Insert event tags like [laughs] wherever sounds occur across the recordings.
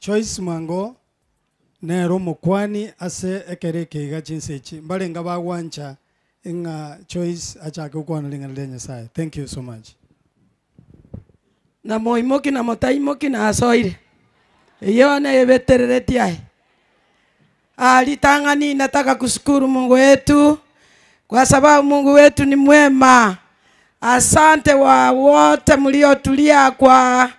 Choice mango nero mokwani ase ekere ekeiga chinse echi nga bagwancha nga Choice achake gokwana ring'ana ria nyasaye thank you so much na moimoki na moki na asoire iyo na ebetereretie ali tangani nataka kushukuru Mungu wetu kwa sababu Mungu wetu ni mwema. Asante wa wote mliotulia kwa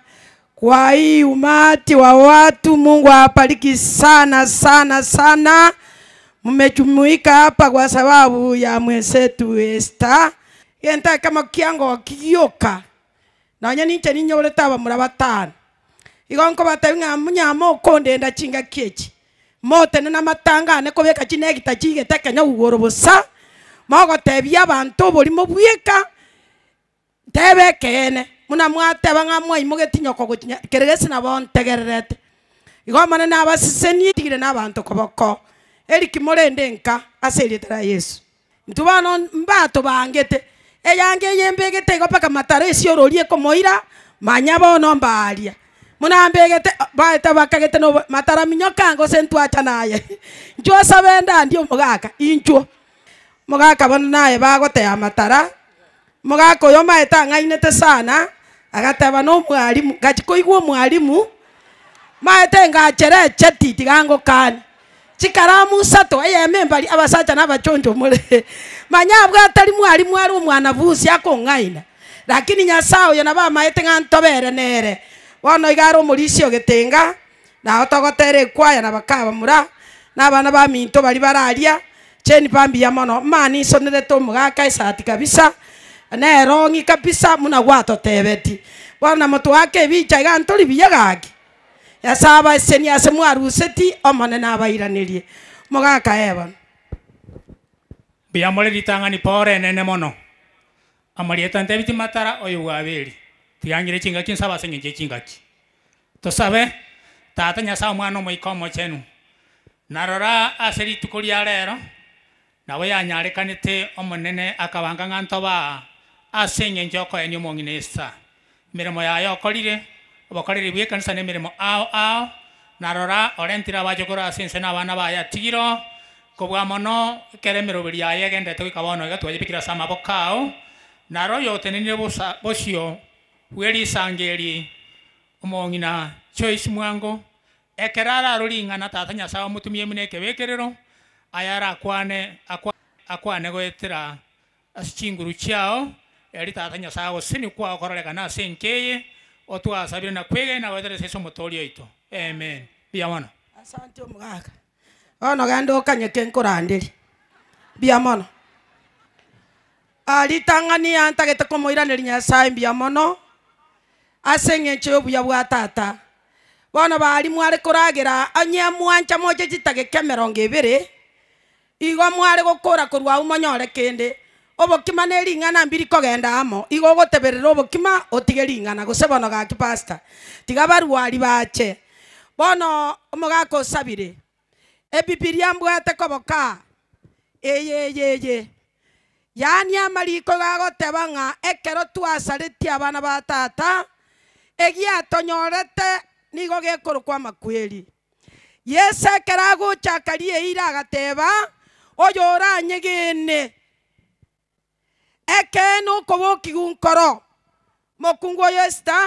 kwa hii umati wa watu. Mungu awabariki sana sana sana. Mmejumuika hapa kwa sababu ya mwenzetu Esther. Yenta kama kiango kiyoka. Na nyani nche ninyo uleta wa mura batana. Iko nko munya mo konde nda chinga kechi. Mote nena matanga ne kobeka chine kita chige teka nya ugoro busa. Mogo tebia bantu bulimo bweka. Tebe kene muna mwateba ng'a mwai mogetinyoko gochinya kere gese nabo ntegererete igomane nabasiseni itigire n'abanto koboko eriki morende nka ase eretera yesu ntu bano mbato bangete eyange yembegete igopaka matara esi orori komoira manya bono mbaaria muna mbegete ah, baete bakagete no matara minyoka ngose ntwacha naye [laughs] nchuo sabenda ndio mugaka inchuo mugaka bono naye amatara matara mugaka eta maete ang'ainete sana agateba no mwalimu gachikoigwa mwalimu maete ngachereche titi gangokani chikaramu sato eyeme mbali abasacha nabachonjo mure manyabwa atari mwalimu ari omwana busi akong'aina lakini nyasaye oyo naba amaete ng'a ntobere nere bono iga ari omorisi ogetenga nago togotera ekwaya nabakaba mura nabana ba minto bari bararia cheni pambiya mono mani isonere tomogaka esati kabisa na kabisa muna gwatotebeti bwana mutu wake bicha igantori biyagaki yasaba eseni ase mwaruseti omone nabairanirie mogaka ebon biamore ritang'ani pore enene mono amarieta ntebiti matara oyo bwaberi tigangire chingaki nsaba ase eng'encho echingaki tosabe tata nyasaye omwana omoika omochenu narora ase rituko ria rero nabo yanyarekanete omonene akabanga ng'anto asenye njoko ya nyomo nginesa mirimo yayo okorire obokorire bwe kanisa ne mirimo ao ao narora orentira bajogora asense na abana baye atigiro kobwa mono keremeroberi yaye agendete goika bono iga twajibikira sa amaboko ao naro yotenenire bocio bwerisangeri omong'ina choice mwango ekera araroring'ana tata nyasaye omotumia muna ekebekerero aya arakwane akwane goetera chinguru chiao eri tatanya sawo sini ase kororeka otwasabire sinkeye otwa sabira na kwege wethere seso mutori oito amen biamona asante omugaga ono gando okanyeke nkoranderi biamono aritang'ania ntagete komoiraneria nyasaye biamono ase eng'encho obuya bwa tata bono bari mware koragera onye mwancha moche chitageke emerongo ebere igo mware gokora korwa umonyore kende obokima na ering'ana mbiri kogenda amo igo ågåteberera obokima otige ring'ana gå sebono gaki pasta tiga baruari bache bono omogaka åsabire ebibiria mbwate koboka eyeyeye yani amariko gagoteba ng'a ekero twasarĩtie abana ba tata egiatonyorete nigo gekũrũkwa makwĩri yesu ekero agũchakari eira agateba ũyũ ũranyegĩne ekenu kobokigu nkoro mokungu oyo esta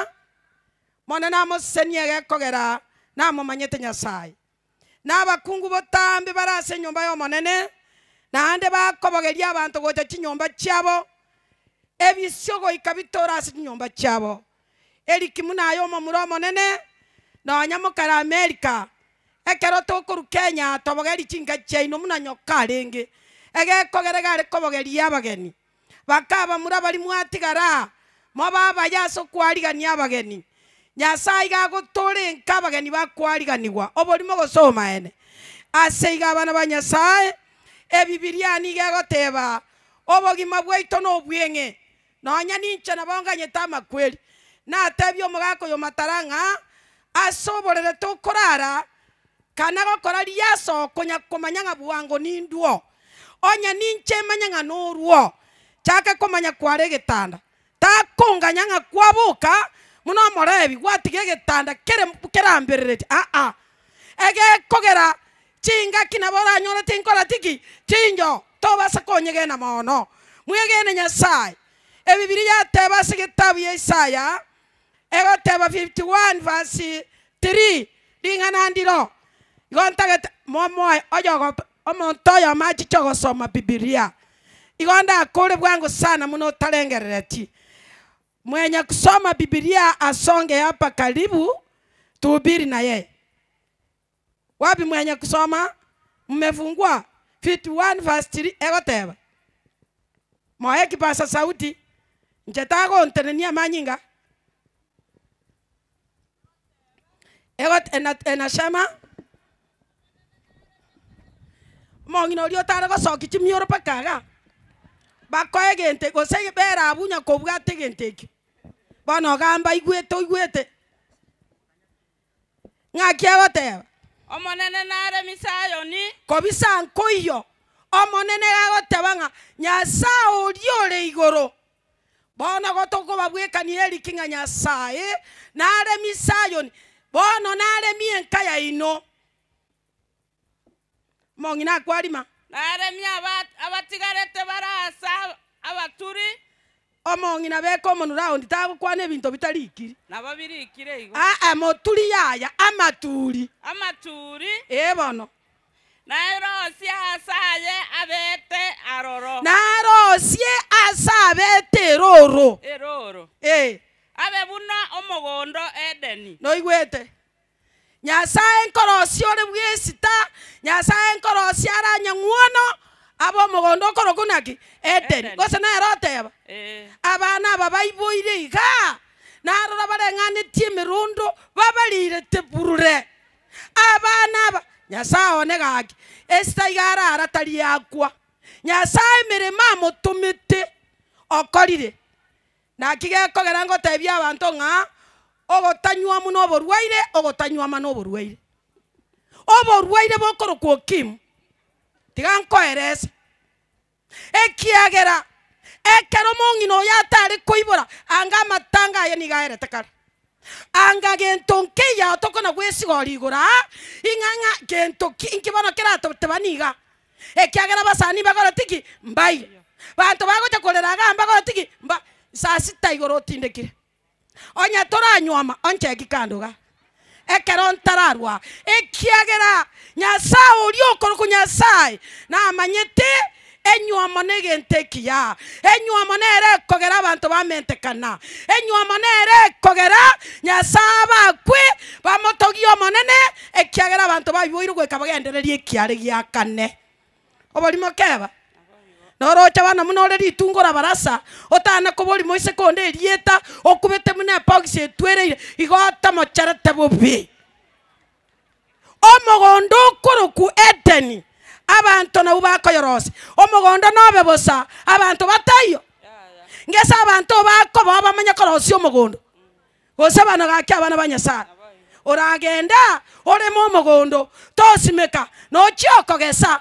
mona namosenie gekogera namomanyete nyasaye nabakungu botambe barase enyomba ya omonene naende bakobogeria abanto gocha chinyomba chiabo ebisio goika bitorase chinyomba chiabo erikimu naye omomura omonene nonya mokara amerika ekero tokoru kenya tobogeri chinka chiaino muna nyoka renge egekogerega are kobogeria abageni bakaba mura bali mwatigara moba mababa yaso kwarigania abageni nyasaye gagotore nka abageni bakwariganiwa obolimo gosoma ene ase iga abana ba nyasaye ebibiriani gegoteba obogima bwaito na bonga ninche nabonganyete na natebia mugako yo mataranga oborere tokorara kana gokora riaso kunya kumanyanga ng'a ni nduo onya ninche manyanga ng'a norwo chake komanya kware gitanda takunganya ng'a kwabuka muno morebi gwatigia gitanda a a aa egekogera chinga kinabora oranyore tinkora tiki chinjo konyege konyegena mono mwegene nyasaye ebibiri yateba ase gitabu ya isaya egoteba 51 vasi 3 ring'ana ndiro igontagete mwamoe oyogo omonto machi chogo ogosoma bibilia igonda kuri bwangu sana muno utarengerereti mwenye kusoma Biblia asonge hapa karibu tuhubiri na yeye. Wapi mwenye kusoma? Mmefungua 51 verse 3 egoteba moye kipasa sauti njetago ntenenia manyinga egot enasema mong'ina uria utare gocoki chimioro pakaga bakoe gä gose bera abunya buga atä gä ntä kä gamba igwete te å iguä ng'akia gå omonene nare misayoni kobisa nkoiyo omonene gagå teba ng'a nyasa å ri igoro bono igå rå bona gå tå kå babwä kania eriki ng'a nyasaä nare misayoni bono nare mie nkaya ino mong'ina akwarima aremia abatigarete barasa abaturi omong'ina beka omonu tagokwana ebinto bitarikiri nabo birikire igo aa moturi yaya amaturi amaturi ebono narosie asaye abete aroro narosie asa abete eroro eroro ee abe buno omogondo edeni noigwete nyasaye nkorosia ore bwesita nyasaye nkorosia aranya ng'wono aba omogondo okoroku naki eteri gose nero oteba abana aba baiboire iga narora bareng'anetie emerundo babarirete burure abana aba nyasaye one gaki esita iga arara tari yakwa nyasaye emeremo amotumete okorire naki gekogera ngotebia abanto ng'a ogotanywa muno oborwaire ogotanywama na oborwaire oborwaire bokorokwa okimu tiga nkoeresa ekiagera ekero mong'ina oyo atari koibora anga matanga aya nigaerete kare anga gento nkeiya otokona gwesigoria igora ing'ang'a gento nkibono kiratoteba niga ekiagera basani bagora tiki mbai banto bagocha korera aga mbagora tiki mba saa igoro otindekire onya turanywa oncheki kanduga ekero ntararwa ekiagera nyasaye ori okoruku nyasaye namanyete enywomo na egento ekiya enywomo nere ekogera abanto bamentekana enywomo nere ekogera nyasaye bakwe bamotogia omonene ekiagera abanto babiboire goika bagendereria ekiare giakane oborimo keba norocha bana munoreri itungora barasa otana kobori moise konde erieta okubete muna epogisi etwereire igota mocharete bobe omogondo okoruku edeni abanto nabo bakoyorosia omogondo nobe bosa abanto bataiyo ngesa abanto bakoba bamanya korosia omogondo gose abana gaki abana ba nyasaye oragenda orema omogondo tosimeka nochi okogesa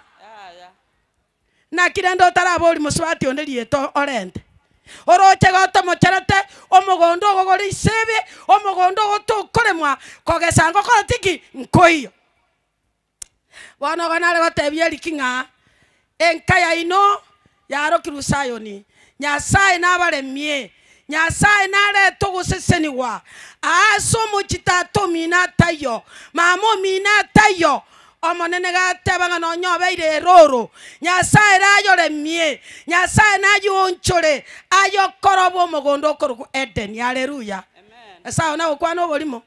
na kire ndo taraburi muswati onde lieto orende orochega otomocherete omogondo ogogore isebe omogondo ogotokoremwa kogesa ngokoro tiki nkoiyo bono igo nare gotebia eriki ng'a enka yaino yarokirwe sayoni nyasaye nabaremie nyasaye nareta ogoseseniwa ase omochita atomina tayo mama omina tayo omonene gatebang'ana onyobeire eroro nyasaye rayore nyasaye nayonchore ayokora omogondo okorogwa edeni aleluya esayo nagokwa na oborimo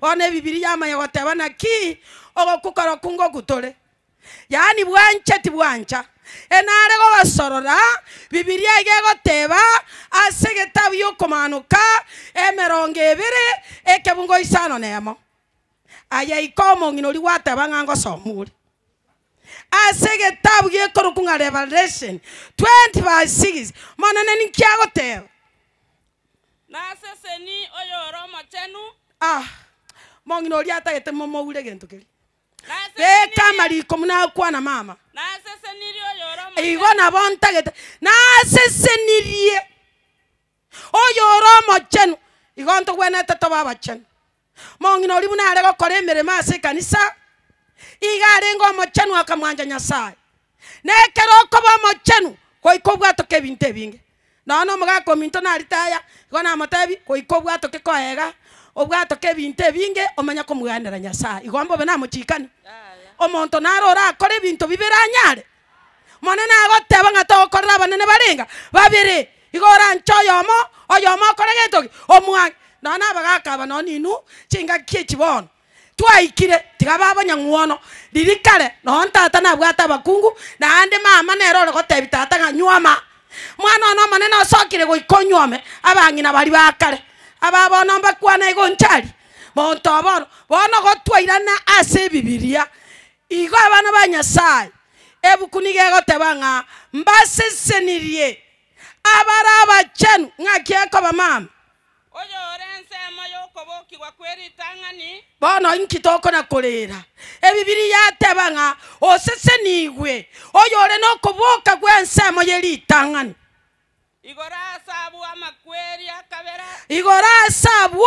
bono ebibiri yamanya goteba naki ogokukora kungo gutore yaani bwanche ti bwancha enare gogosorora bibiria iga egoteba ase getabu yokomanuka emerongo ebere ekebungo isano na nemo ayai komong'ina oria gwateba ng'a ngosomure ase egetabu gekorokwa ng'a revelation 20 by 6 mono nani nkiagoteba nase seni oyo ore omochenu ah mong'ina oria atagete momoure egento keria geka mariko munakwana mama igo nabo ntagete nasesenirie oyo ore omochenu igo ntogwenete toba abachenu mong'ina oli buna are gokora emeremo ase ekanisa iga arenge omochenu akamwanja nyasaye nekero okoba omochenu goika obwatoka ebinto ebinge noona omogaka ominto naritaya igo namotebi goika obwatoke koega obwatoka ebinto ebinge omanye komweanera nyasaye igo mbobe namochikani omonto naro orakora ebinto bibere anyare mone nagoteba ng'ate ogokorera abanene barenga babere igo orancha oyomo oyomo okore gento nona abagakaba nona inu chingakie chibono twaikire tiga babonya ng'wono ririkare noon tata nabwate abakungu naande mama nero ore gotebi tata ng'anywama mwana ono omonene osokire goikonywome abang'ina bari bakare aba bono mbakwana igo nchari monto bono bono gotwairana ase ebibiria igo abana ba nyasaye ebuku nigo egoteba ng'a mbasesenirie abara abachenu ng'aki ekoba oyore kubokiwa kweri tang'ani bono nkitoko tokona kurira ebibiri yatebang'a osese nigwe oyo ore nokuboka gwa ensemo yeri itang'ani igora asabu amakweri akabera igora asabu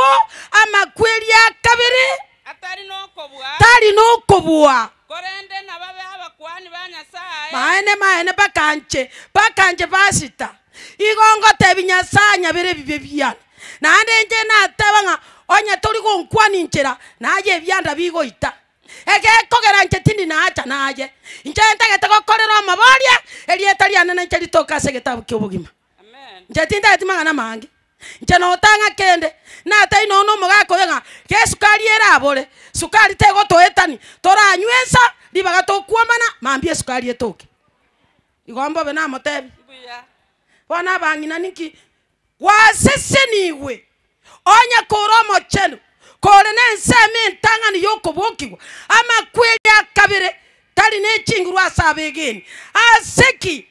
amakweri akabere atari nokobwa tari nokobwa korende nababe abakwani banyasaye maene maene bakanje bakanje basita igongo tebi nyasaye nyabere bibe byana nande nje natebang'a onye turi gonkwani nchera naye ebianda bigoita egekogera nche tindi naacha naye inche ntagete gokorera amaboria erieta rianene nche ritokase egetabu kia gima nche tindageti magana mange nche notang'a kende natei ko omogakoyeng'a ke sukari erabore sukari tegotoetani toranywa ensa ribaga tokwamana mambia esukari etoke igombobe namotebi bona abang'ina niki niwe onye kora omochenu kore e na ense eme entang'ani ya amakweri akabere tari na echinguru ase abegeni aseki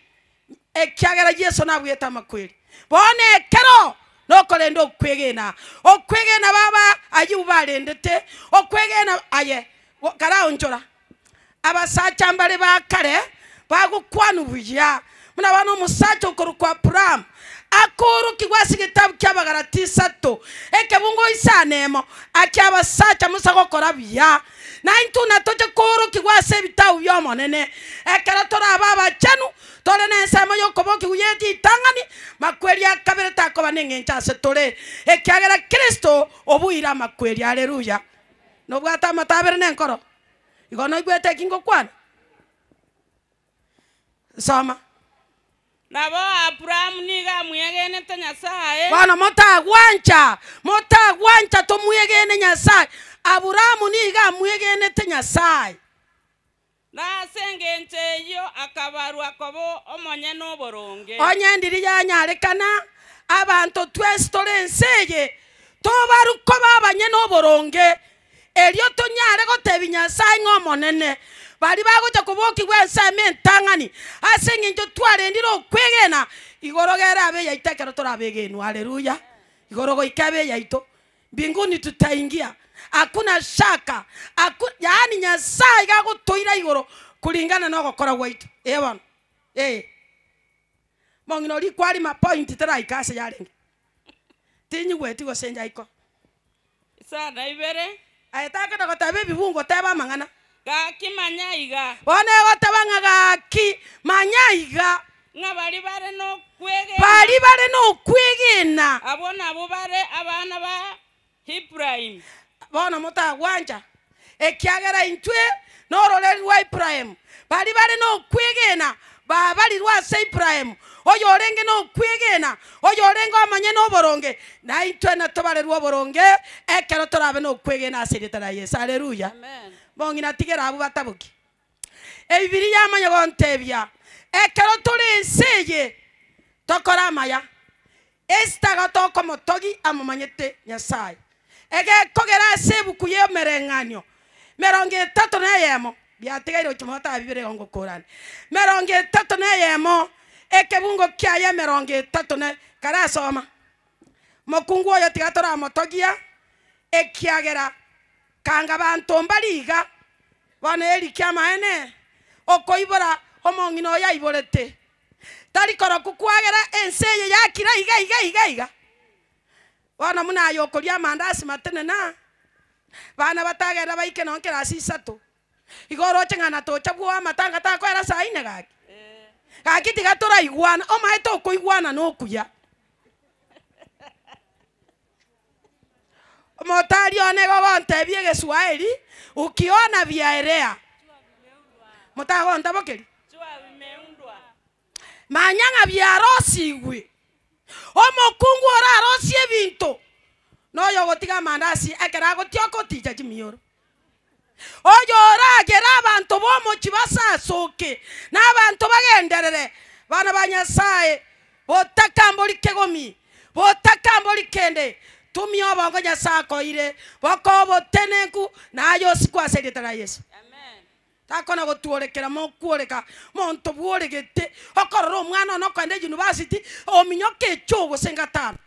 ekiagera yesu nabwete amakweri bono ekero nokorenda okwegena okwegena baba ayibu barendete okwegena aye karaonjora abasacha mbare bakare bagukwana ubuya muna bana omosacha okuru kwa puramu akuru kigwasi kitabu ky'abagarati sato bungo isanemo sacha musa gokora buya na toje kuru kigwasi ebitabu eke ekero toraba abachenu tore ne ensemo yokoba okiguyeti itang'ani makweri akabere takoba na eng'encho ase tore ekiagera kristo obwire amakweri aleluya nobwata amatabere na enkoro igo noigwete ekingokwana soma nabo aburamu niga mwegenete nyasaye bana motagwancha motagwancha tomwegene nyasaye aburamu niga mwegenete nyasaye nasengenche iyo akabarwa kobo omonye n'oboronge onyendiri yanyarekana abantu twesi tore enseye tobaruko babanye n'oboronge erio tonyare gotebi nyasaye ng'omonene bali bagocha kubokibwa eseme entang'ani ase eng'encho twarendire okwegena igoro gere abe yaito ekero torabegenu haleluya igoro goika abe yaito mbinguni tutaingia hakuna shaka aku, yaani nyasaye gagotoira igoro kulingana na ogokora gwaito ebona ee, ee. mong'ina likwali ma point taraika ase yarenge tinyigweti gosenja iko sana ibere aetakeda goteba ebibungo teba mangana gaki manyaiga one gotabanga gaki manyaiga ng'a bari bare nokwegena bari abo nabo bare abana ba ibrahim bono motagwanja ekiagera intwe nororerwa ibrahim bari bare nokwegena babarirwa ase ibrahim oyo orenge nokwegena oyo orenge omanye noboronge na intwe natobarerwa oboronge ekero torabe nokwegena ase rietara yesu aleluya Amen bongina tigera abu batabuki ebibiri yamanya gontebia ekero tuli insiyi tokora amaya esitaga toko motogi amumanyete nyasaye egekogera ase ebuku ya emereng'anio mirongo etatu na eyemo biatigaire ochimota bibire ongokorani mirongo etatu na eyemo ekebungo kiaya mirongo etatu ne karasoma mokungu oyo tiga toramotogia ekiagera kanga bantomba riiga bono erike amaene okoibora omong'ina oyaiborete aiborete tarikoroku ense eye yakira iga iga iga iga bono muna ayokoria amandasi matene na bana batagenda baike nonke rasi isato igoro oche ng'ana tocha bwo amatanga takwera saine gaki eh. gaki tiga toraigwana omaete okoigwana nokuya mutarione gogontebie giswaili ukiona motagonta mutagontebukiri manyang'a bia biarosigwe omokungu orarosie ebinto noyo gotiga mandasi ekera agotio okotija chimioro oyo oragera abanto bomochi basasoke n'abanto bagenderere bana ba nyasaye botakambori kegomi botakambori kende tumio bongo nyasaye akoire bokobotene nku naye osikwaseretara yesu takona gotworekera mokworeka monto bworegete okorora omwana ono okoenda eyunivasity ominye okecha obosengatana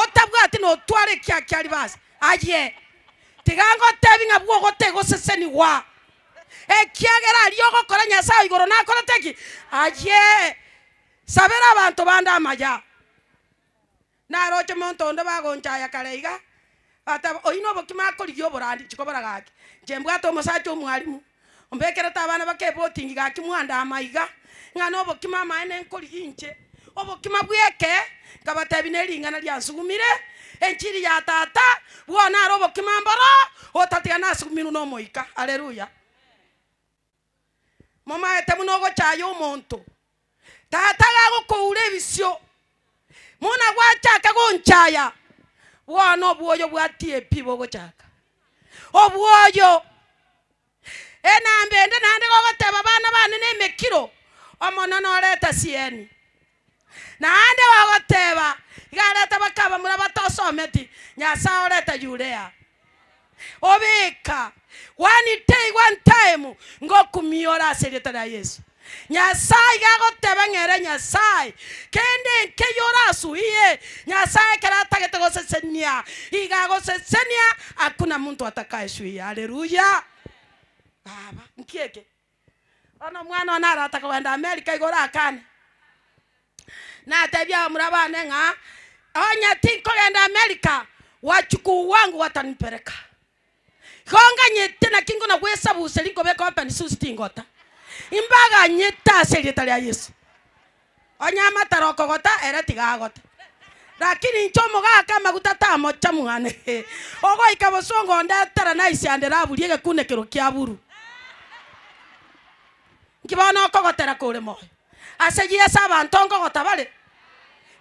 otabwati notwarekia kiari basi aye tigango otebi ng'a bwa ogotegoseseniwa ekiagera aria ogokora nyasaye oigoro nakorete ki aye sabera abanto bande amaya naroche monto onde bagonchaya kare iga ata oino obokima akorigi oborandi chiko boragaki nche mbwate omosacha omwarimu ombekerete abana bakebotingi gaki mwanda amaiga ng'ana obokima amae nenkorigi inche obokima bweke ngabatebi na ering'ana riansugumire enchiri ya tata bwona are obokima mboro otatiga asugumirwe na omoika aleluya momaete buna ogochaya omonto tata gagokoura ebisio muna gwachaka gonchaya bwana obwoyo bwatie epi bogochaka obwoyo enambende naende gogoteba bana bane na emekiro omono noreta sieni naende bagoteba igareta bakaba mura batosometi nyasaye oreta yurea obika one day one time ngokumia na yesu nyasaye ng'ere nyasaye kende nke yorasuie nyasaye keratagete gosesenia igagosesenia akuna muntu atakaesuia aleluya baba nkieke ono mwana ona arataka wenda amerika igora akane natebia murabane ng'a onya tinkogenda amerika wachuku wangu watanipeleka khonganyete na kingo na gwesabuseringobeka open sus tingota imbaganyite rita ria yesu ere eretigagote lakini ncho mogaka maguta tamo chamung'ane ogoika bosongo ndetera na isiande raburie gekunekero kia buru nkibona okogotera kore moyo ase yesu abanto nkogota bare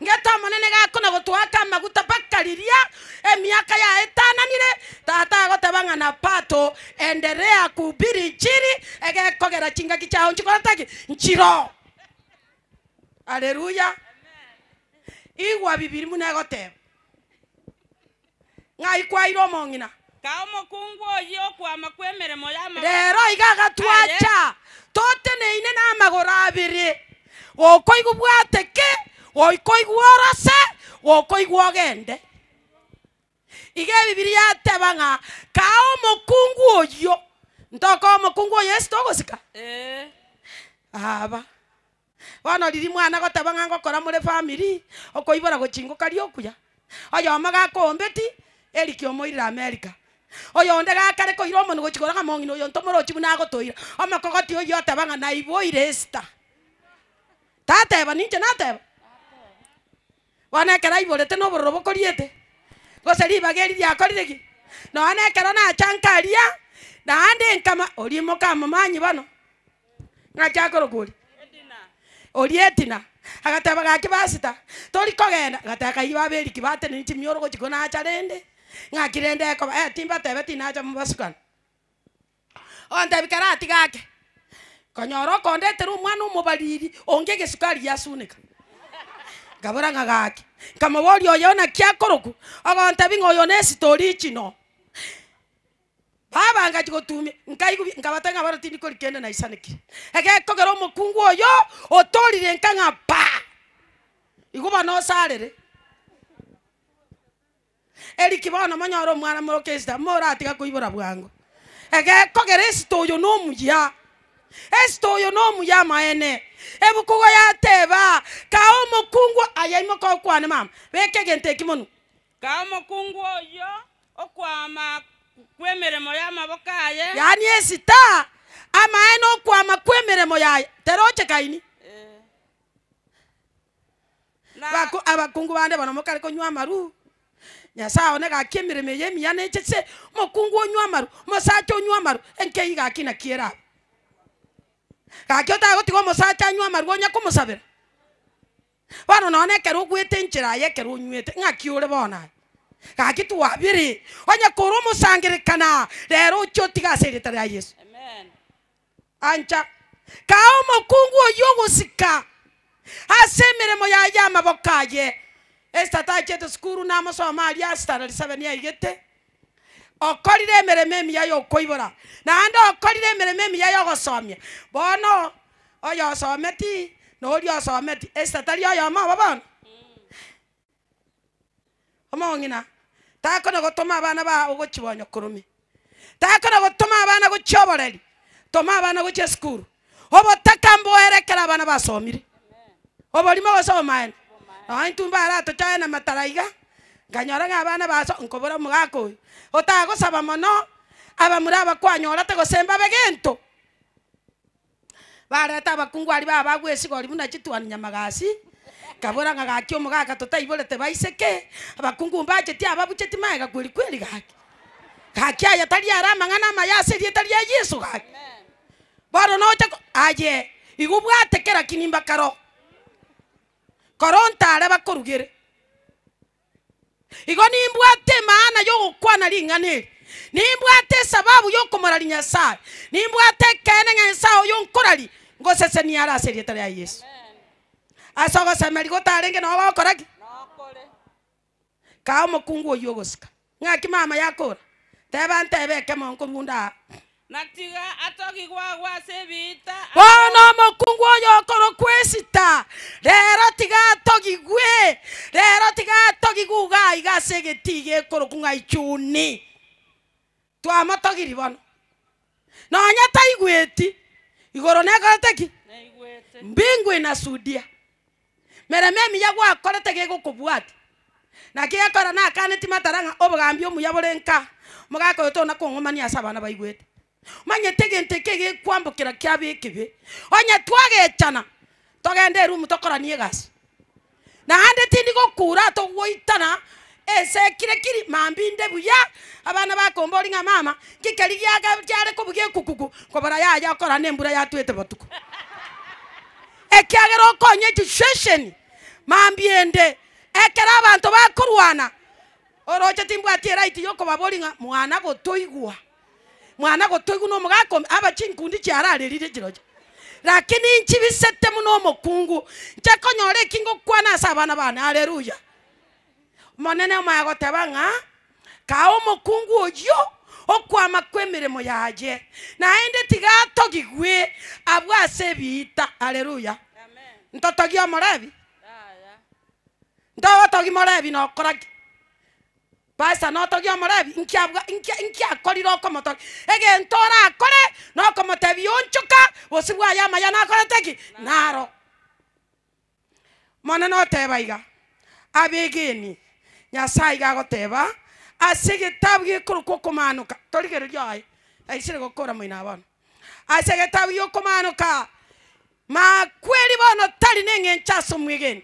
ngeta monene gakona gotwaka maguta pakariria emiaka ya etananire tata agotebang'ana pato enderea kuhubiri injili egekogera chingaki chao nchikorataki nchiro aleluya igwa bibiri muna egoteba ng'ai kwaire omong'ina kaomokungu oyo kwama kwa emeremo ya rero iga gatwacha toteneine na amagoro abiri gokoigubwate ki woikoigua orase wokoigua ogende iga ebibiria yateba ng'a kaa omokungu oyo ntoka omokungu oyo esi togosika eh. aba bonoriri mwana goteba ng'a ngokora more famiri okoibora gochingokari okuya oyo gakombeti eriki omoirire america oyo onde gakare koira omonu gochigora ng'a oyo ntomorochi buna agotoira omokogoti oyo otebanga ng'a naiboire esta tateba ninche nateba wana wanekera iborete na obororo bokoriete gose ribageri riakorire ki na wanekera na ande nkama orie mokama manyi bono ng'achakorokori orie etina agateba gaki basita tori kogenda gateka iba aberi kibatene chimioro gochiko nacha rende ng'akirende ekoba eh timba timbatebe tinacha mubasukana ontebi oh, karati gake konyora okondetera omwana omobariri onge egesukari yasuneka ngaburaga gake nkamabori oyo na kiakoruku agonta bing'oyo na esitori chino babanga chigotumia nkabata ng'abara tindi korikende naisanikire egekogera omokungu oyo otorire nkang'a pa igo bono osarere eriki bono monyore omwana morokeisita moratiga koibora bwango egekogera esito oyo na omuya esita oyo nomuya amaene ebukugo yateba kae omokungu aya imoka mama beka egento eki mono ka omokungu oyo okwama kwa emeremo yamaboko aye yaani esita amaene okwama kwa emeremo yaye teroche kaini eh. Baku, abakungu bande bano mokare konywa amaru nyasaye one gaki emeremo eye emiyana eche se onywa amaru mosacha onywa amaru enkei gaki na gaki å tagå tigwo må cacanyua amarugo nya kå må cabä ra wano nona ekerwo gwä tä njä ra yekerwo nyuä te ng'aki å rä bonaä gaki twabä rä onya kå rwo må cangä rä kana rerå cio tigacä rä ta rä a yesu anca kao må kungu å yå gå cika mä rä mo ya ya mabokaye esta tachete cukuru na må comaria citarari cabe nä te okorire emereme emiya yokoibora naende okorire emereme emiya yogosomia bono oyo osometi nori osometi esta tari oyo omabo bono omong'ina takona gotoma abana ba ogochi bonyo kurumi takona gotoma abana gochia oboreri toma abana gochia esukuru obotaka mboerekera abana basomire oborimo to nointumba na mataraiga nganyora abana baso nkobora omogaka otagosaba mono abamuri abakwanyorate gosemba begento bareta abakungu ari babagwesiga ori buna chitwani nyamagasi kabora ng'agaki omogaka totaiborete baiseke abakungu mbacheti ababucheti mae gakweri kweri gaki gaki aya tari ara amang'ana amayaserie tari ya yesu gaki bono nocha aye igo bwatekera kinimba karo koro ntare bakorugere igo nimbwate maana yogokwana ring'aneri nimbwate sababu yokomorari nyasaye nimbwate kene ng'ensayo yonkorari ngosese niarase rieta ria yesu ase ogosemeri gotarenge noba okoraki kaa omokungu oywo ogosika ng'aki mama yakora teba ntebeke monkorunda wona omokungu oyo okorokwesita rero tiga tigatogigwe rero tiga igai gase egeti igekoroku ng'ai chuni twamotogiri bono nonya taigweti igoro nekorete ki mbingu inasudia mereme emiya gwakorete gegokobwati naki ekora nakaneti matarang'a obogambi omuya bore nka mogakoyete ona kong'omani ase abana baigwete manyete gintu iki gikwambukira kia bikibi onye rumu togenda irumu tokoranie egasi hande tindi gokura ese kire kiri mambi buya abana bakomba nga mama gikeri giaga kiare kobugia ekukuku kobora yaya okora na embura yatwete botuko ekiagera okonya ekicuesheni mambi ende ekera abantu bakorwana oroche timbwati eraiti yokobaboringa mwana gotoigwa mwana gotoigu no mugako chinkundi chiararerire chiroche lakini nchibisete muno mukungu konyora kingo kwana ase abana bane haleluya monene omagoteba ng'a kae omokungu oyio okwama kwa emeremo yaye naende tiga abwo ase ebiita haleluya ntotogia omorebi ntogotogi morebi nokoraki pastor notogia omorebi nkiakorire okomotoki egento orakore nokomotebi onchoka bosi bwaye amaya nakorete ki naro mona noteba iga abegeni nyasaye iga agoteba ase getabu gekorokwa okomanuka torigereria oye aisire gokora moina bono ase getabu giokomanuka makweri bono tari na eng'encha ase omwegeni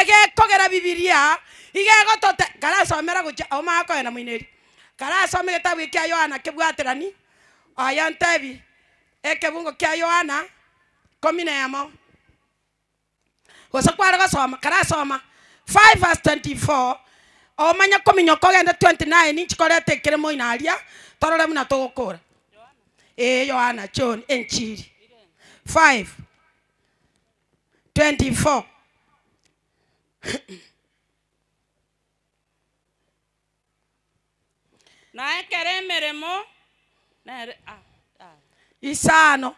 egekogera bibilia igegotote karasomera gucha omakoena muineri karasome gĩtabũ kia yohana kĩbwatĩrani ayantebi ekebungo ee kia yohana kũmi na ĩmwe gũcokwara gũcoma karasoma 5 verse 24 omanya kũminya kogenda 29 chikorete moina aria torore muna tũgũkũra ĩĩ yohana john enchiri 5 24 naekera emeremo ah, ah. isano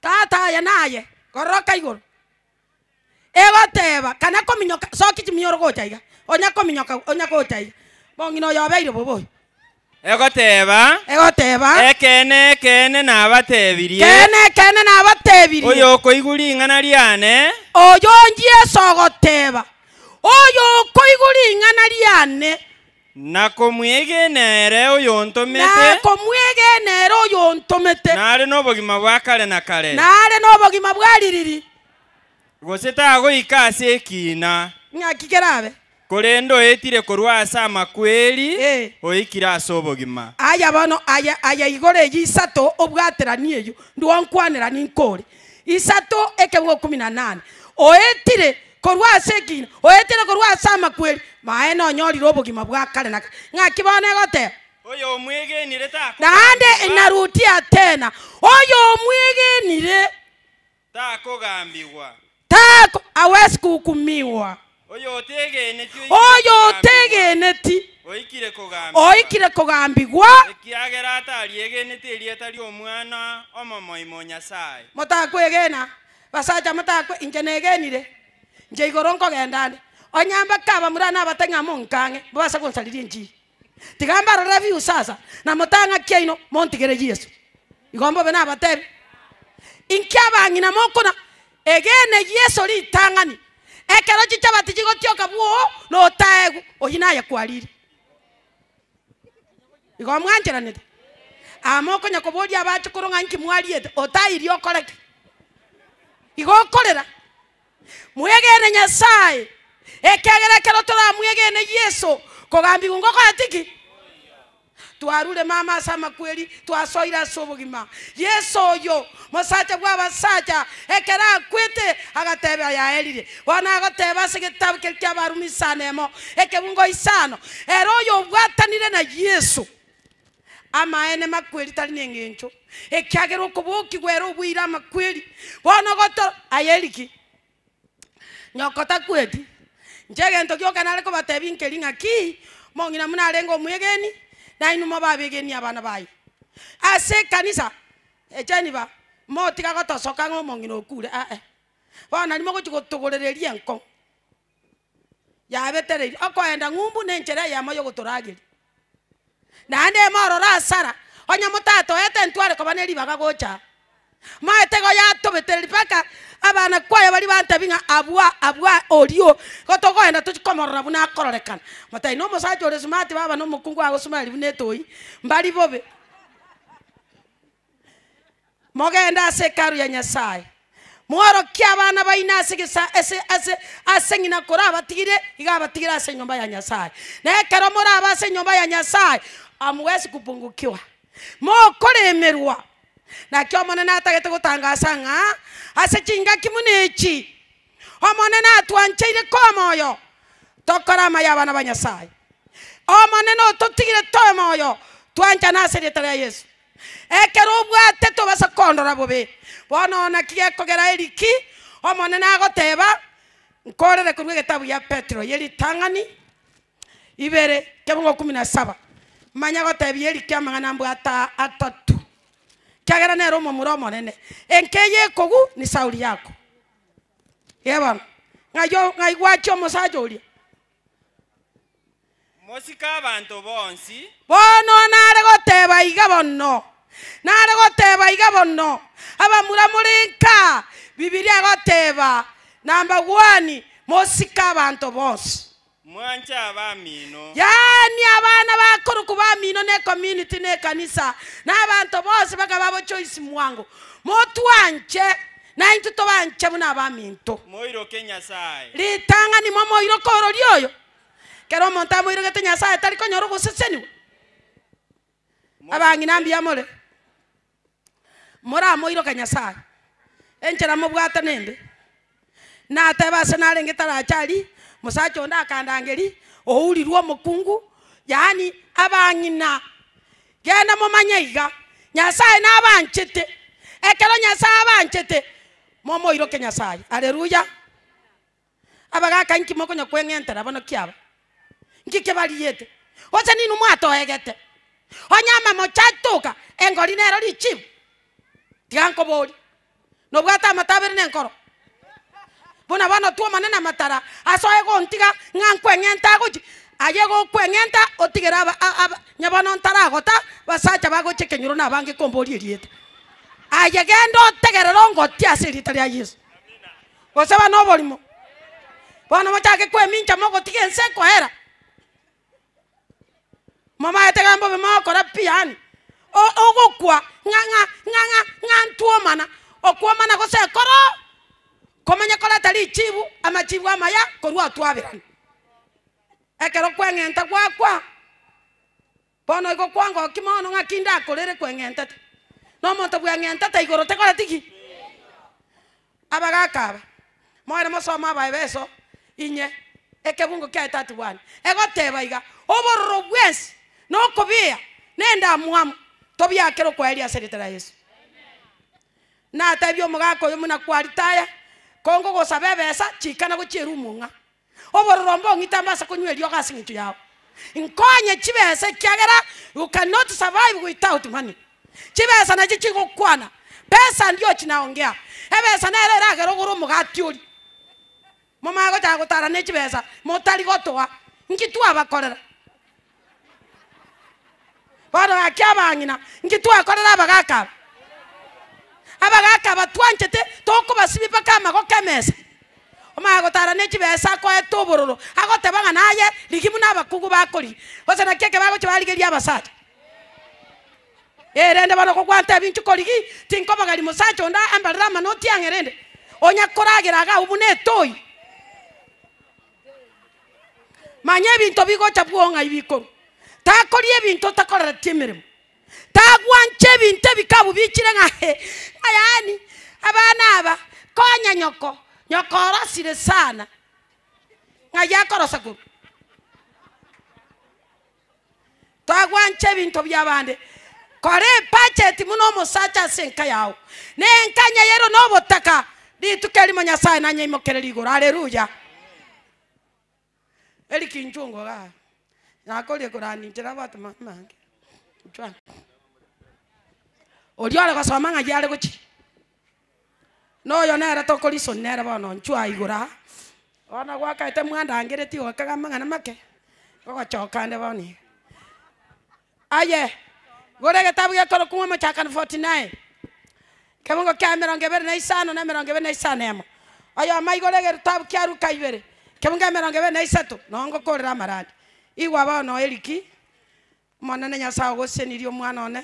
tataya naye goroka igoro egoteba kana kominyoka soki chimioro gochaiga onya kominyoka onya gochaiga bong'ino yobeire boboyo egoteba egoteba ekene ekene nabatebirie kene ekene nabatebirie oyo okoigwa ring'ana riane oyo nji esa ogoteba uyu kuiguring'ana riane nakumwigenere uyu ntumite komwege uyu ntumite nari na ubugima bwa kare na kare nari na ubugima bwa ririri gusitaguika ase ekina ng'akikerabe kuri ndu itire korwa ase amakweri eh. uikire ase ubugima aya bono aya aya igore eyi isato obwaterani eyo ndwonkwanera ninkori isato ekebwa okumi na nane oetire korwa acekina oetire korwa acamakweri maĩ no robo obogima bwa kare na ng'aki bono gote oyo na ande narutia tena oyo omwegenire takogambibwa tako awesi kukumiwa oyo neti oikire kugambigwa ekiagera atari egenete eri etari omwana omomoimo nyasaye motakwegena basacha motakwe inche negenire nje igoro nkogenda onyamba kaba mura murana abateng'a monkange babasa konsariria nchi tiga mbarore review sasa na mutang'a kiaino montigere yesu igomba be nabatebi inkiabang'ina mokona egene yesu ritang'ani ekero chichabati chigotioka bwo notaegu oyi naye kwariri igomwancheranete amokonya koboria abachokorong'a nkimwariete otairie okoreki igokorera mwegene nyasaye ekegerekero turamwegene yesu kugambigwo ngokwatiki twarure mama samakweri twasoira subugima yesu oyo mosacha bwa basacha ekera akwite agatebe yaerire wana agateba ase gitabu keri kia barumi isano emo ekebungo isano era uyu obwatanire na yesu amaene makweri tari na eng'encho ekiagerwa okobokigwa era obwire amakweri bono gotoro ayeriki nyokota kweti njegento gioka nare kobatebi nkeri ng'aki mong'ina muna arenga omwegeni nainu mo babegeni abana bayi ase kanisa echaniba motiga gotosoka ng'a omong'ina okure ae ah, eh. bono nari mogochi gotogorereria enko yabetereiri okoenda ng'umbu na enchera yamo yogotorageri naende emororo onya onye ete ntware koba neribaga gocha maetego go yatubitiri paka abana kwayo bari bantebi ng'a abwa abwa orio gotogoenda tuchikomorora buna akororekana matai na omosacha ore sumati baba na omokungu agosumari buna etoi mbari bobe mogenda ase ekaru ya nyasaye mworokia abana baina ase gisa ase ase ase ng'ina kora abatigire iga abatigire ase nyomba ya nyasaye na ekero moraba ase nyomba ya nyasaye amuwezi kupungukiwa mokoremerwa nakio omone natagete gotangasa ng'a ase chingaki muna echi omone natwancheire kwa moyo tokora amai abana ba nyasaye omone nototigire toe moyo twanchana ase rieta ria yesu ekero obwate tobase kondora bobe bono ona kigekogera eriki omone nagoteba nkorere korwa egetabu ya petero yeritang'ani ibere kebongo kumi na saba manya gotebi eriki amang'ana mbwata atot kiagera nero momura omonene enke yekogu ni sauri yako yebona ng'ayo ng'aigwachi omosaja oria mosika abanto bonsi bono nare goteba iga bono nare goteba iga bono abamura muri nka bibilia goteba namba gwani mosika abanto bonsi mwancha abamino yani abana bakoruku bamino ne community ne kanisa n'abantu bose bakaba bo choice mwangu motwanche naintu tobanche buna abaminto moiroke nyasaye ritanga nimo moiroko orori oyo kero omonto amoirogete nyasaye tari konyora ogoseseniwa abangi nambia more moramoiroka nyasaye enchera mobwata nembe nateba ase narenge tarachari musacha onda akandangeli oulirwa mukungu yani abang'ina genda mumanye iga nyasaye nabanchete ekero nyasaye abanchete momoiroke nyasaye aleluya abagaka nkimokonya mokonya kweng'entera bono kiaba nki kibariyete gose ninu mwatoegete onyama mochatuka engori nero richibu tiga nkobori nobwata amatabere na enkoro bona bana tuo manene matara asoe gontiga ng'ankweng'enta agochi aye gokweng'enta otigere nya bono ntaragota basacha bagocha ekenyoro na bange komboria eriete aye genda otegerera ngoti ase erita ria yesu gose bana oborimo bono mochake kwemincha mogotiga ense ekoera mamaete gambo bimokora piani ogokwa ng'ang'a ng'ang'a ng'antuomana okwomana gose ekoro komanya kora tari chibu amachibu amaya korwa twabirana ekero kweng'enta gwakwa bono igo kwangoki mono ng'aki ndakũrĩrĩ kweng'entete no omonto igoro igũrũ tekora tiki abagakaba moere mosoma abae beso inye ekebungo kia etati bwane egoteba iga obororo bwensi nokobia nende amwamu tobiakere okwaeria aseretera yesu natebia omogaka oyo muna kwaritaya kongo gosaba ebesa chikana gochieru omong'a obororo mba mbasa ambasa konyweria ogase eng'encho yabo nkonye chibesa kiagera you cannot survive without money chibesa nachi chigokwana pesa ndio chinaongea ebesa nero eragera ogora omogati oria momagochaka gotara na echibesa motari gotoa nki twabakorera bono gaki abang'ina nki twakorera abagaka batwanchete tokobasia mpaka amagoka emesa omagotara na echibesa akoeta obororo agotebanga naye rigimu na abakugu bakorigia gose naki bagoche barigeria abasacha erende bono kogwanta ebinchu korigi tinkobagari mosacha onda ambarera amanoti ang'e rende onyakoragera iga abwo buna manya ebinto bigocha bwong'ai bikoru takoria ebinto takorereti emeremo tagwanche ebinto ebikabubikire ng'ahe ayani abana aba konya nyoko nyoko orasire sana ng'aye akorosa kuru twagwanche ebinto by'abande kora epacheti muno omosacha ase enka yago na enkanya yero na obotaka rituka erimo nyasaye nanyaimokere rigoro aleluya erikinchungo ga ah. nakorie koraninchera abatoma mange utwana oriore gosoma ng'aki are gochi noyo nere tokorison nere bono nchwa igura ona gwakaete mwandangireti gwakaga mang'ana make gogochokande bono boni aye gore getabu gekoro kuma mochakano 49 kebongo kia emerongo ebere na isano na emerongo ebere na isano emo oyo amaigore getabu kiaruka ibere kebongo emerongo ebere na isato nongo korera amaradi igwa bono eriki monene nyasaye ogocenirie omwana one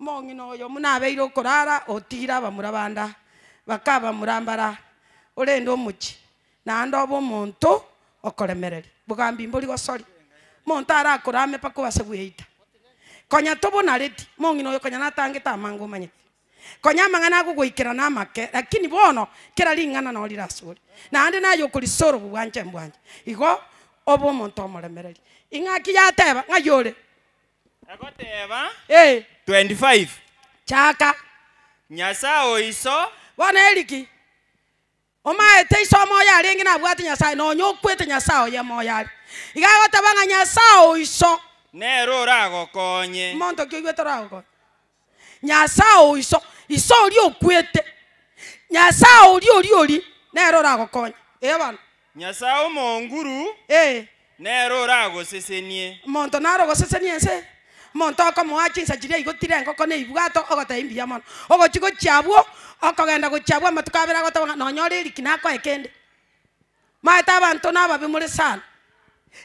mong'ina oyo munabeire okorara otigira abamura banda baka abamura mbara orende omochi naende oba omonto okoremereri bogambi mbori gosori monto arakorame mpaka obase bweita konya tobonareti mong'ina oyo konya natangete amange omanyete konya amang'ana agogoikera na amake lakini bono kera ring'ana norirasore naende nayokorisoro bwanche mbwanje igo oba omonto omoremereri ing'aki yateba ng'ayore ekoteba hey. 25 chaka nyasaye oiso bona eriki omaete iso moya ringi nabwati nyasaye no okwete nyasaye oye moya iga igagoteba ng'a nyasaye oiso nero oragokonye monto kio igwete oragokonye nyasaye oiso iso oria okwete nyasaye oria oria oria nero oragokonye ĩ ee bana nyasaye omonguru ee hey. nero oragosesenie monto narogosesenie ense monto okomoachia ensagiria eigotire engoko na eibugato ogoteba mbuya mono ogochi gochiabwo okogenda gochiabwa amatuko abere agotoboga nonya ore eriki nakoe kende maete abanto nababe more sana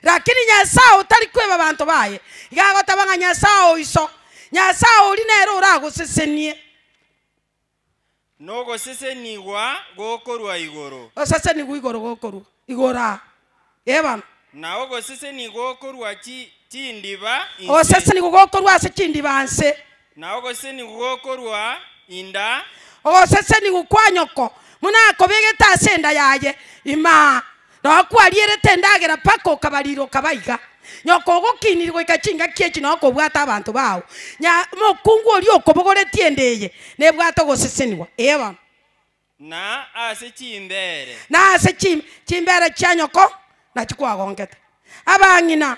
lakini nyasaye otari kweba abanto baye iga agotobaga nyasaye oiso nyasaye ori nere oragosesenie nogoseseniwa gokorwa igoro osesenigwa igoro gokorwa igora ebana na ogoseseni gokorwa chi tindiba osese nikugokorwa ase chindibanse nago gose nikugokorwa inda osese nigukwanyoko munakobegete ase enda yaye ima nokwarierete endagera paka okabarira okabaiga nyoko ogokiniri goika chinga ki eki nokobwata abanto bago nya mokungu oria okobogoretie enda eye nebwate ogoseseniwa eba na ase chimbere na ase chimbere chia nyoko abang'ina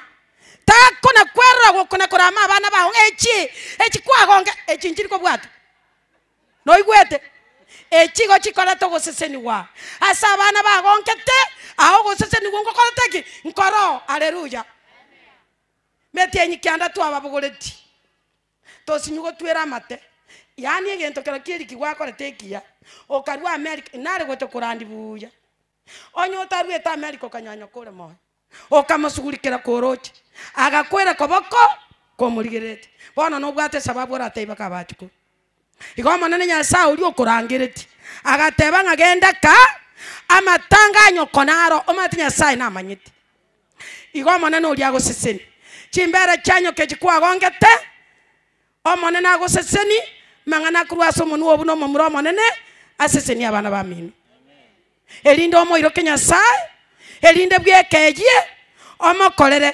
takona kwerora gukona korama abana baho echi echi kwagonga echi nchiri kobwata noigwete echi go chikorete goseseniwa ase abana bagonkete aho goseseniwa ngokorete ki nkoro aleluya metienyi kianda twababogoreti tosinyugo twera amate yaani egento kero kieriki gwakorete ekiya okarwa america nare gote korandi buya onye otarwete america okanyanya kore moyo okamosugulikera koroche agakwira koboko komurigirite bono nobwate sababu orateibaka abachukuru igo monene nyasaye ori okorangireti agateba ng'agenda ka amatanganyo konaro omate nyasaye namanyete igo nene oria agoseseni chimbere chianyoke chikwagongete omonene agoseseni mang'ana akorwa ase omonwe obu na omomura omonene aseseni abana ba mino erinde omoiroke nyasaye erinde bwekegie omokorere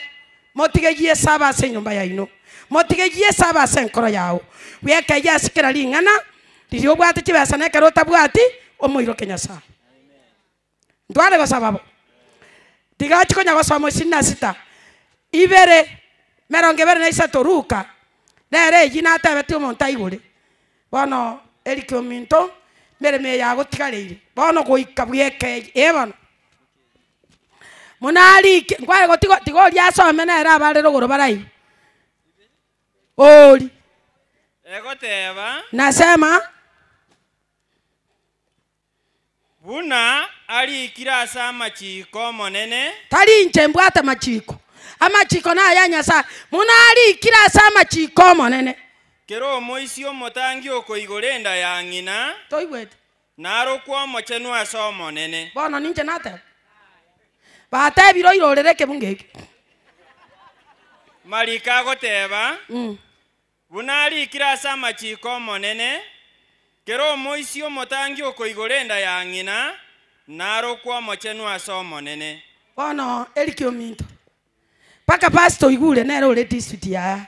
motigegie saba ase nyumba yaino motigegie saba ase nkoro yao wekaige asikera ring'ana riri obwate chibesa nekero otabwati omoiroke nyasaye ndware gosababo tigachi konya gosoma ishirini na sita ibere merongo ibere na isato ruka rero eyi natebeti omonto aigore bono erike ominto mbereme yagotigareire bono goika bweke ebono munarike ngware gutigo tigo ria some na era bare ruguru barai ori egoteba nasema buna arikire ase amachiko monene tari nche mbwate machiko amachiko na ya nyasaye muna arikire ase amachiko monene kero omoisi omotangi okoigora yang'ina ya ng'ina toigwete narokwa omochenu ase omonene bono ninche nateba batebirwo irũrĩrĩ kĩbungĩki marika agoteba mm. bunarikira ase amachiko omonene kero omoisi omotangi okoigora enda ya ng'ina narokwa omochenu ase omonene bono eriki ominto mpaka pasto oigure nero ore district yaya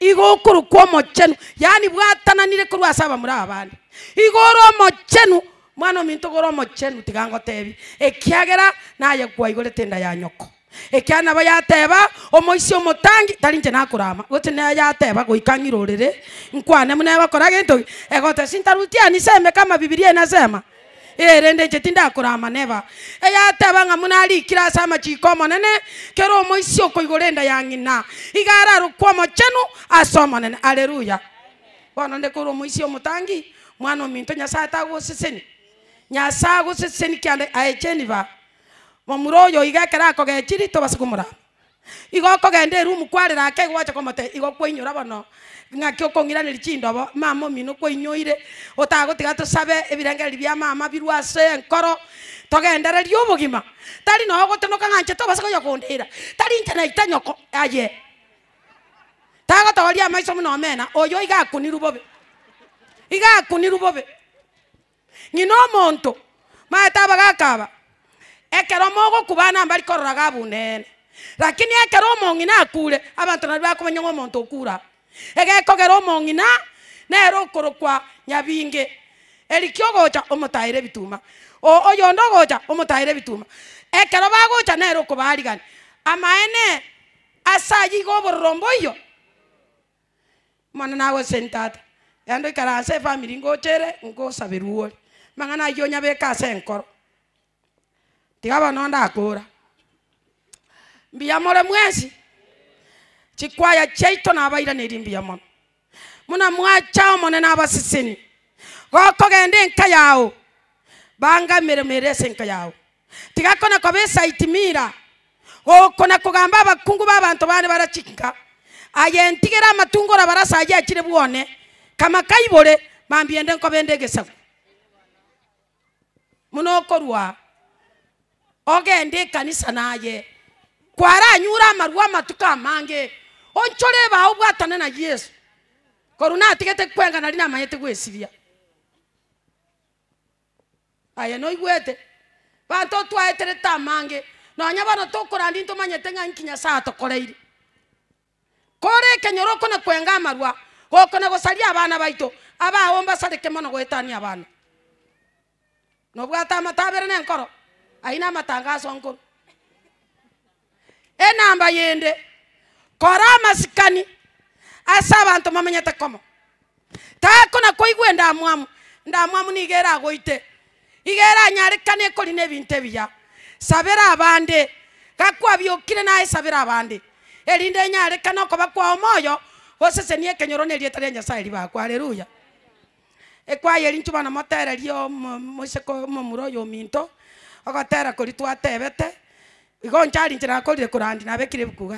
igokorokwa omochenu yaani bwatananire korwa ase abamura abande igore omochenu mwana ominto gora omocheru tiga ngotebi ekiagera naye kwa igorete enda ya nyoko ekiana bayateba omoisi omotangi tari nche nakorama gote naye yateba goikangi rorere nkwane mune bakora gento egote sintarutia niseme kama bibilia inasema erende nche tindakorama neba eyateba ng'a muna arikire ase amachiko omonene kero omoisi okoigora enda ya ng'ina iga ararokwa omochenu ase omonene aleluya bono ndekora omoisi omotangi mwana ominto nyasaye tagoseseni nyasaye guseseni kiande aecheni ba mamuro yo igekera akogechiri tobasikumura igokogenda erumu kwarera ake gwacha komote igokwoinyora bono ng'aki okong'iraniria chindobo mama omino kwoinyoire otagotiga tosabe ebirengereri bia mama birwa ase enkoro togendereria obogima tari no ogotonoka ng'anche tobase koya kondera tari nche naita nyoko aye tagotogoria amaiso muna omena oyo igakuniru bobe igakuniru bobe nyina omonto maetaaba gakaba ekero mogokubaana mbari kororaga bunene lakini ekero omong'ina akure abanto nari bakomanya ng'a omonto okura egekogera omong'ina nero okorokwa nyabinge eriki ogocha omotaire ebituma oyondo ogocha omotaire ebituma ekero bagocha nero okobarigani amaene asa yiga obororo mboiyo mwana nago sentata yando ikaranse efamiri ngochere ngosaberwa ore mang'ana aiywo nyabeka ase enkoro tiga bono ndakura mbuya more mwesi chikwaya chaito nabairanirie mbuya mono muna mwachao mone nabasisini gokogenda enka yao banga emirimo ere ase enka yao tiga kona koba esaitimira ba kogamba abakungu babanto bane barachinka aye ntigera amatungora barasaya akire bwone kama kaibore mambiende nkoba ende egesagu munokorwa ogende kanisa naye kwaranyura amarua matuka mange onchore baho bwatana na yesu koruna natigete kwenga nari namanyete gwiciria aya noigwete banto twaeterete no nonya bano tokorandi ntomanyete ng'a nkinya saa tokoreire kore kenyoro okona kwenga amarua gokona gosaria abana baito abaho mbasareke mono gwetania abana na enkoro nkoro na amatangaso nkuru enamba yende kora amasikani ase abanto mamenyete komo takona koigwa endamwamu ndamwamu nigere agoite igere anyarekane ekori na ebinto ebiya sabera abande gakwabiokire naye sabera abande erinde enyarekane okoba kwa omoyo gosesenia ekenyoro nerieta ria nyasaye ribakwa aleluya ekwayeri nchubana motererie moseko momuro oyo minto ogotera kori twatebete igo ncharinchera korire nabe kire bukuga